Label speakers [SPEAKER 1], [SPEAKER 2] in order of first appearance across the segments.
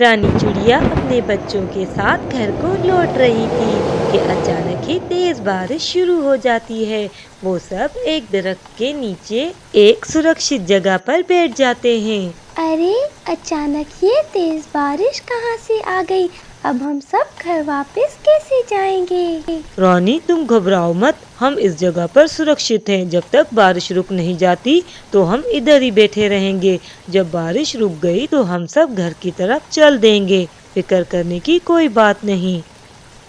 [SPEAKER 1] रानी चिड़िया अपने बच्चों के साथ घर को लौट रही थी कि अचानक ही तेज बारिश शुरू हो जाती है वो सब एक दरख्त के नीचे एक सुरक्षित जगह पर बैठ जाते हैं
[SPEAKER 2] अरे अचानक ये तेज बारिश कहाँ से आ गई अब हम सब घर वापस कैसे जाएंगे
[SPEAKER 1] रानी तुम घबराओ मत हम इस जगह पर सुरक्षित हैं जब तक बारिश रुक नहीं जाती तो हम इधर ही बैठे रहेंगे जब बारिश रुक गई तो हम सब घर की तरफ चल देंगे फिक्र करने की कोई बात नहीं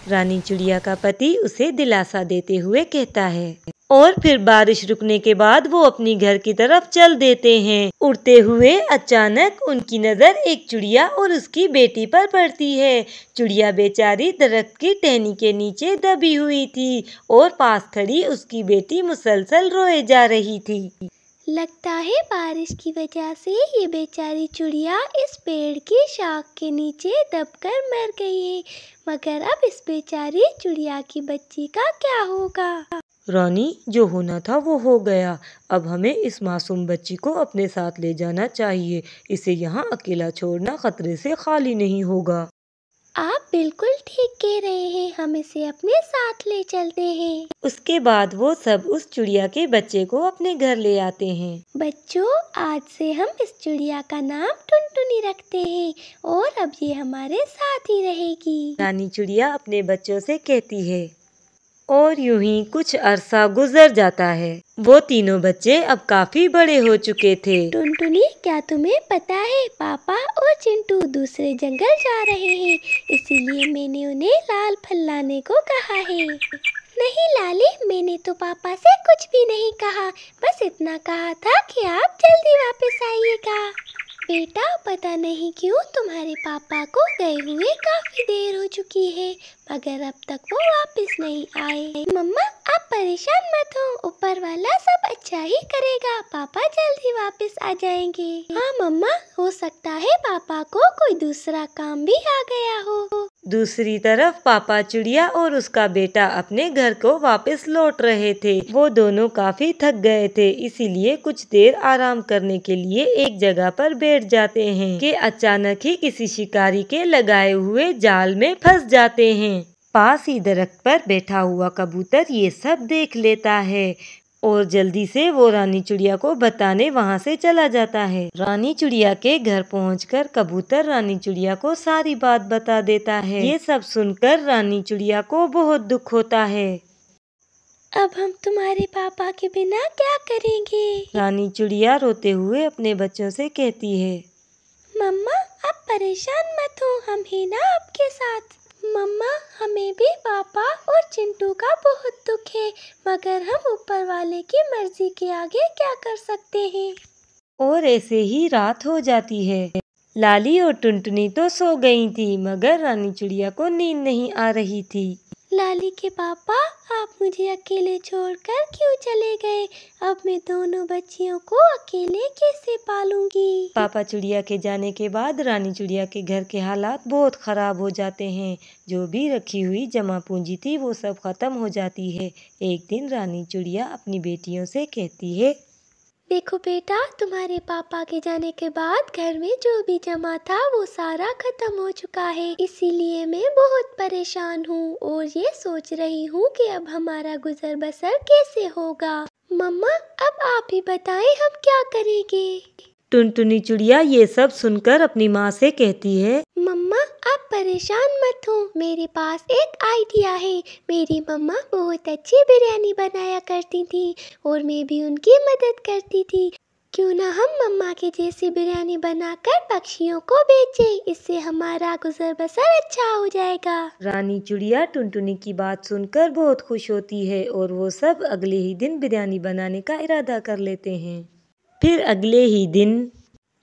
[SPEAKER 1] रानी चिड़िया का पति उसे दिलासा देते हुए कहता है और फिर बारिश रुकने के बाद वो अपनी घर की तरफ चल देते हैं उड़ते हुए अचानक उनकी नज़र एक चिड़िया और उसकी बेटी पर पड़ती है चिड़िया बेचारी दरख्त की टहनी के नीचे दबी हुई थी और पास खड़ी उसकी बेटी मुसलसल रोए जा रही थी
[SPEAKER 2] लगता है बारिश की वजह से ये बेचारी चिड़िया इस पेड़ की शाख के नीचे दबकर मर गई है मगर अब इस बेचारी चिड़िया की बच्ची का क्या होगा
[SPEAKER 1] रानी जो होना था वो हो गया अब हमें इस मासूम बच्ची को अपने साथ ले जाना चाहिए इसे यहाँ अकेला छोड़ना खतरे से खाली नहीं होगा आप बिल्कुल
[SPEAKER 2] ठीक कह रहे हैं हम इसे अपने साथ ले चलते हैं
[SPEAKER 1] उसके बाद वो सब उस चिड़िया के बच्चे को अपने घर ले आते हैं
[SPEAKER 2] बच्चों आज से हम इस चिड़िया का
[SPEAKER 1] नाम टुनटुनी रखते हैं और अब ये हमारे साथ ही रहेगी रानी चिड़िया अपने बच्चों से कहती है और यूं ही कुछ अरसा गुजर जाता है वो तीनों बच्चे अब काफी बड़े हो चुके थे टुनटुनी क्या तुम्हें पता है पापा और चिंटू दूसरे जंगल जा रहे हैं इसीलिए मैंने
[SPEAKER 2] उन्हें लाल फल लाने को कहा है नहीं लाली मैंने तो पापा से कुछ भी नहीं कहा बस इतना कहा था कि आप जल्दी वापस आइएगा बेटा पता नहीं क्यों तुम्हारे पापा को गए हुए काफ़ी देर हो चुकी है मगर अब तक वो वापस नहीं आए मम्मा आप परेशान मत हो ऊपर वाला सब अच्छा ही करेगा पापा जल्द ही वापस आ जाएंगे हाँ मम्मा हो सकता है पापा को कोई दूसरा काम भी आ गया हो
[SPEAKER 1] दूसरी तरफ पापा चिड़िया और उसका बेटा अपने घर को वापस लौट रहे थे वो दोनों काफी थक गए थे इसीलिए कुछ देर आराम करने के लिए एक जगह पर बैठ जाते हैं कि अचानक ही किसी शिकारी के लगाए हुए जाल में फंस जाते हैं पास ही दरख्त पर बैठा हुआ कबूतर ये सब देख लेता है और जल्दी से वो रानी चिड़िया को बताने वहाँ से चला जाता है रानी चिड़िया के घर पहुंचकर कबूतर रानी चिड़िया को सारी बात बता देता है ये सब सुनकर रानी चिड़िया को बहुत दुख होता है अब हम तुम्हारे पापा के बिना क्या करेंगे रानी चिड़िया रोते हुए अपने बच्चों से कहती है
[SPEAKER 2] मम्मा आप परेशान मत हो हम ही ना आपके साथ मम्मा हमें भी पापा और चिंटू का बहुत दुख है मगर हम ऊपर वाले की मर्जी के आगे क्या कर सकते हैं
[SPEAKER 1] और ऐसे ही रात हो जाती है लाली और टुनटुनी तो सो गई थी मगर रानी चिड़िया को नींद नहीं आ रही थी
[SPEAKER 2] लाली के पापा आप मुझे अकेले छोड़कर क्यों चले
[SPEAKER 1] गए अब मैं दोनों बच्चियों को अकेले कैसे पालूंगी पापा चिड़िया के जाने के बाद रानी चिड़िया के घर के हालात बहुत ख़राब हो जाते हैं जो भी रखी हुई जमा पूंजी थी वो सब ख़त्म हो जाती है एक दिन रानी चिड़िया अपनी बेटियों से कहती है
[SPEAKER 2] देखो बेटा तुम्हारे पापा के जाने के बाद घर में जो भी जमा था वो सारा खत्म हो चुका है इसीलिए मैं बहुत परेशान हूँ और ये सोच रही हूँ कि अब हमारा गुजर बसर कैसे होगा मम्मा अब आप ही बताएं हम क्या करेंगे
[SPEAKER 1] टुनटुनी चिड़िया ये सब सुनकर अपनी माँ से कहती है
[SPEAKER 2] आप परेशान मत हो मेरे पास एक आइडिया है मेरी मम्मा बहुत अच्छी बिरयानी बनाया करती थी और मैं भी उनकी मदद करती थी क्यों ना हम मम्मा के जैसी बिरयानी बनाकर पक्षियों को बेचें इससे हमारा गुजर बसर अच्छा हो जाएगा
[SPEAKER 1] रानी चिड़िया टुनटुनी की बात सुनकर बहुत खुश होती है और वो सब अगले ही दिन बिरयानी बनाने का इरादा कर लेते हैं फिर अगले ही दिन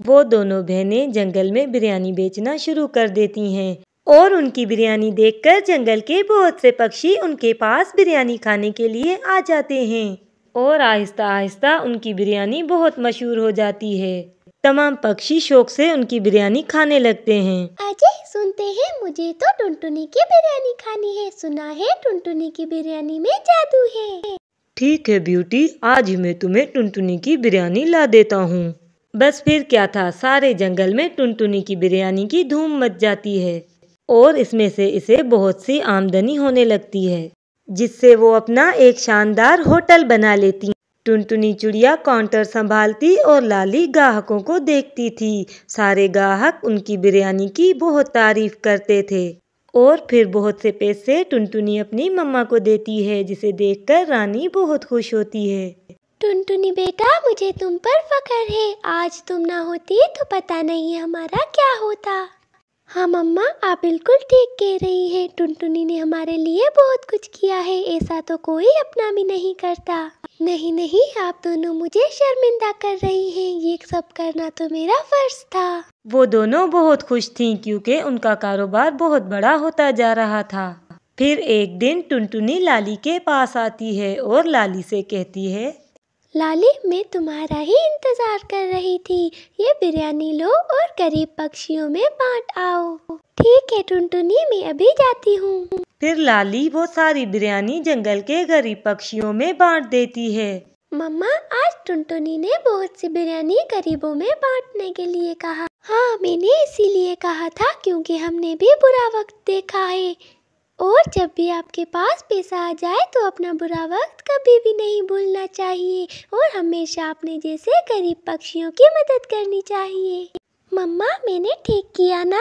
[SPEAKER 1] वो दोनों बहनें जंगल में बिरयानी बेचना शुरू कर देती हैं और उनकी बिरयानी देखकर जंगल के बहुत से पक्षी उनके पास बिरयानी खाने के लिए आ जाते हैं और आहिस्ता आहिस्ता उनकी बिरयानी बहुत मशहूर हो जाती है तमाम पक्षी शौक से उनकी बिरयानी खाने लगते हैं अजय सुनते हैं मुझे तो टुनटुनी की
[SPEAKER 2] बिरयानी खानी है सुना है टुनटुनी की बिरयानी में जादू है
[SPEAKER 1] ठीक है ब्यूटी आज मैं तुम्हें टुनटुनी की बिरयानी ला देता हूँ बस फिर क्या था सारे जंगल में टुनटुनी की बिरयानी की धूम मच जाती है और इसमें से इसे बहुत सी आमदनी होने लगती है जिससे वो अपना एक शानदार होटल बना लेती टुनटुनी चिड़िया काउंटर संभालती और लाली ग्राहकों को देखती थी सारे ग्राहक उनकी बिरयानी की बहुत तारीफ करते थे और फिर बहुत से पैसे टुनटुनी अपनी मम्मा को देती है जिसे देखकर रानी बहुत खुश होती है
[SPEAKER 2] टुनटुनी बेटा
[SPEAKER 1] मुझे तुम पर फख्र है आज तुम ना होती तो पता
[SPEAKER 2] नहीं हमारा क्या होता हाँ मम्मा आप बिल्कुल ठीक कह रही हैं टुनटुनी ने हमारे लिए बहुत कुछ किया है ऐसा तो कोई अपना भी नहीं करता नहीं नहीं आप दोनों मुझे शर्मिंदा कर रही हैं ये सब करना तो मेरा फर्ज
[SPEAKER 1] था वो दोनों बहुत खुश थीं क्योंकि उनका कारोबार बहुत बड़ा होता जा रहा था फिर एक दिन टुनटुनी लाली के पास आती है और लाली से कहती है
[SPEAKER 2] लाली मैं तुम्हारा ही इंतज़ार कर रही थी ये बिरयानी लो
[SPEAKER 1] और गरीब पक्षियों में बांट आओ ठीक है टुनटुनी मैं अभी जाती हूँ फिर लाली वो सारी बिरयानी जंगल के गरीब पक्षियों में बांट देती है
[SPEAKER 2] मम्मा आज टुनटुनी ने बहुत सी बिरयानी गरीबों में बांटने के लिए कहा हाँ मैंने इसीलिए कहा था क्योंकि हमने भी बुरा वक्त देखा है और जब भी आपके पास पैसा आ जाए तो अपना बुरा वक्त कभी भी नहीं भूलना चाहिए और हमेशा अपने जैसे गरीब पक्षियों की मदद करनी चाहिए मम्मा मैंने ठीक किया ना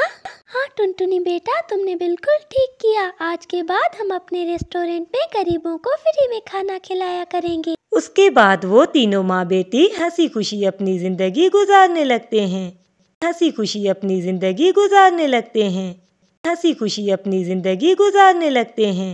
[SPEAKER 2] हाँ टुनटुनी बेटा तुमने बिल्कुल ठीक किया आज के बाद हम अपने रेस्टोरेंट में गरीबों को फ्री में खाना खिलाया करेंगे
[SPEAKER 1] उसके बाद वो तीनों माँ बेटी हंसी खुशी अपनी जिंदगी गुजारने लगते हैं हंसी खुशी अपनी जिंदगी गुजारने लगते हैं हंसी खुशी अपनी ज़िंदगी गुजारने लगते हैं